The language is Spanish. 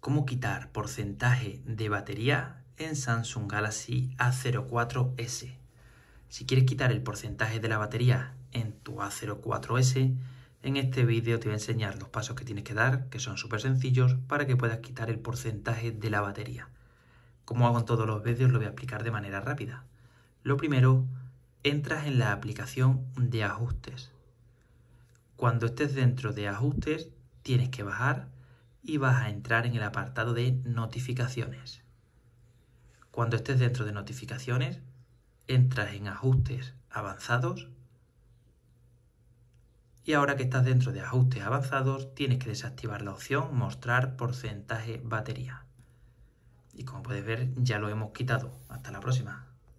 cómo quitar porcentaje de batería en Samsung Galaxy A04S. Si quieres quitar el porcentaje de la batería en tu A04S, en este vídeo te voy a enseñar los pasos que tienes que dar, que son súper sencillos, para que puedas quitar el porcentaje de la batería. Como hago en todos los vídeos, lo voy a explicar de manera rápida. Lo primero, entras en la aplicación de ajustes. Cuando estés dentro de ajustes, tienes que bajar y vas a entrar en el apartado de notificaciones. Cuando estés dentro de notificaciones, entras en ajustes avanzados y ahora que estás dentro de ajustes avanzados tienes que desactivar la opción mostrar porcentaje batería. Y como puedes ver ya lo hemos quitado. Hasta la próxima.